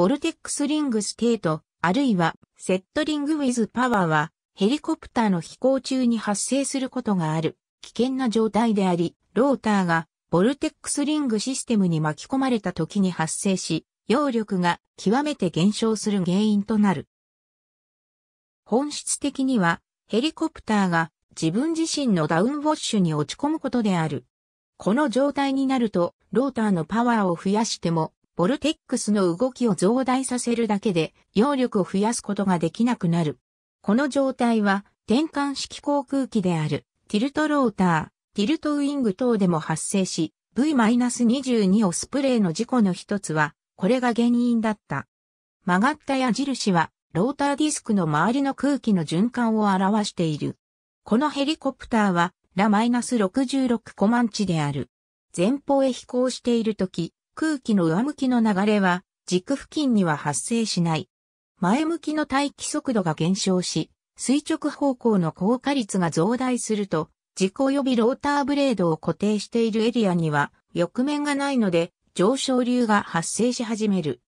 ボルテックスリングステート、あるいはセットリングウィズパワーは、ヘリコプターの飛行中に発生することがある危険な状態であり、ローターがボルテックスリングシステムに巻き込まれた時に発生し、揚力が極めて減少する原因となる。本質的には、ヘリコプターが自分自身のダウンウォッシュに落ち込むことである。この状態になると、ローターのパワーを増やしても、ボルテックスの動きを増大させるだけで、揚力を増やすことができなくなる。この状態は、転換式航空機である、ティルトローター、ティルトウィング等でも発生し、V-22 オスプレイの事故の一つは、これが原因だった。曲がった矢印は、ローターディスクの周りの空気の循環を表している。このヘリコプターは、ラ -66 コマンチである。前方へ飛行しているとき、空気の上向きの流れは軸付近には発生しない。前向きの大気速度が減少し、垂直方向の降下率が増大すると、軸及びローターブレードを固定しているエリアには、翼面がないので、上昇流が発生し始める。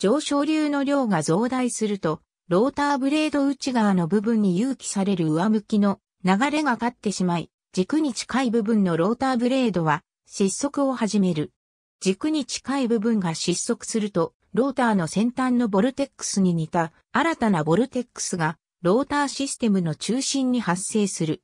上昇流の量が増大すると、ローターブレード内側の部分に誘起される上向きの流れがかってしまい、軸に近い部分のローターブレードは失速を始める。軸に近い部分が失速すると、ローターの先端のボルテックスに似た新たなボルテックスがローターシステムの中心に発生する。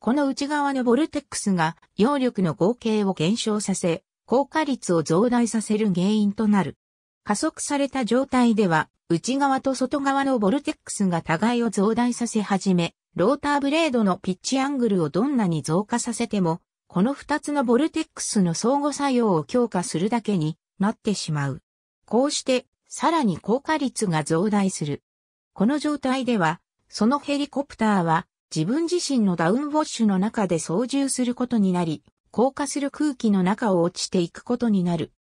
この内側のボルテックスが揚力の合計を減少させ、効果率を増大させる原因となる。加速された状態では、内側と外側のボルテックスが互いを増大させ始め、ローターブレードのピッチアングルをどんなに増加させても、この二つのボルテックスの相互作用を強化するだけになってしまう。こうして、さらに効果率が増大する。この状態では、そのヘリコプターは自分自身のダウンウォッシュの中で操縦することになり、硬化する空気の中を落ちていくことになる。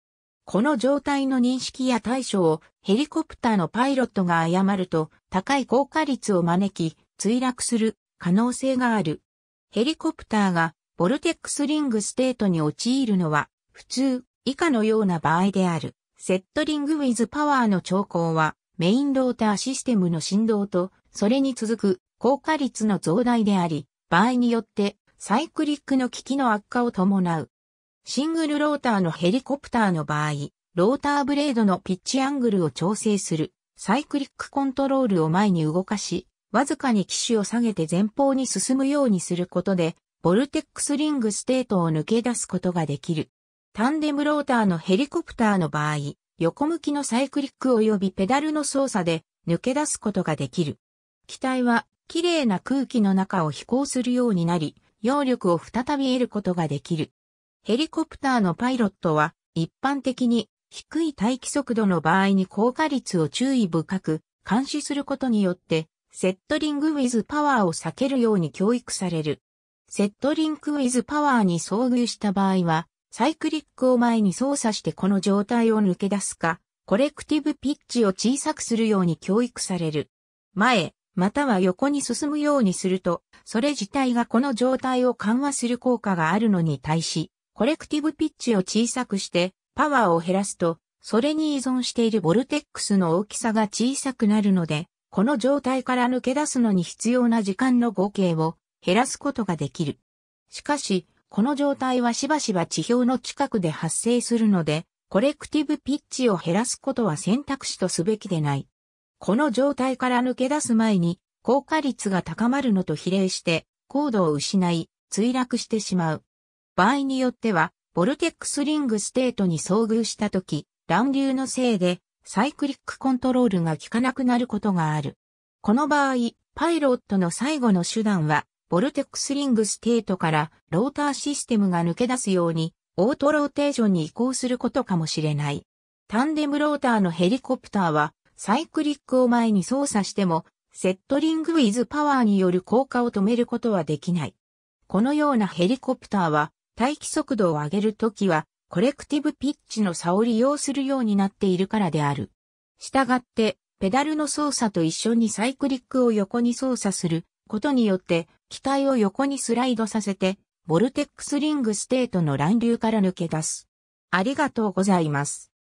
この状態の認識や対処をヘリコプターのパイロットが誤ると高い効果率を招き墜落する可能性がある。ヘリコプターがボルテックスリングステートに陥るのは、普通、以下のような場合である。セットリングウィズパワーの兆候は、メインローターシステムの振動と、それに続く効果率の増大であり、場合によってサイクリックの危機の悪化を伴う。シングルローターのヘリコプターの場合、ローターブレードのピッチアングルを調整するサイクリックコントロールを前に動かし、わずかに機種を下げて前方に進むようにすることでボルテックスリングステートを抜け出すことができる。タンデムローターのヘリコプターの場合、横向きのサイクリック及びペダルの操作で抜け出すことができる。機体は綺麗な空気の中を飛行するようになり、揚力を再び得ることができる。ヘリコプターのパイロットは一般的に低い待機速度の場合に効果率を注意深く監視することによってセットリングウィズパワーを避けるように教育される。セットリンクウィズパワーに遭遇した場合は、サイクリックを前に操作してこの状態を抜け出すか、コレクティブピッチを小さくするように教育される。前、または横に進むようにすると、それ自体がこの状態を緩和する効果があるのに対し、コレクティブピッチを小さくして、パワーを減らすと、それに依存しているボルテックスの大きさが小さくなるので、この状態から抜け出すのに必要な時間の合計を減らすことができる。しかし、この状態はしばしば地表の近くで発生するので、コレクティブピッチを減らすことは選択肢とすべきでない。この状態から抜け出す前に、効果率が高まるのと比例して、高度を失い、墜落してしまう。場合によっては、ボルテックスリングステートに遭遇したとき、乱流のせいで、サイクリックコントロールが効かなくなることがある。この場合、パイロットの最後の手段は、ボルテックスリングステートからローターシステムが抜け出すように、オートローテーションに移行することかもしれない。タンデムローターのヘリコプターは、サイクリックを前に操作しても、セットリングウィズパワーによる効果を止めることはできない。このようなヘリコプターは、待機速度を上げるときは、コレクティブピッチの差を利用するようになっているからである。したがって、ペダルの操作と一緒にサイクリックを横に操作することによって、機体を横にスライドさせて、ボルテックスリングステートの乱流から抜け出す。ありがとうございます。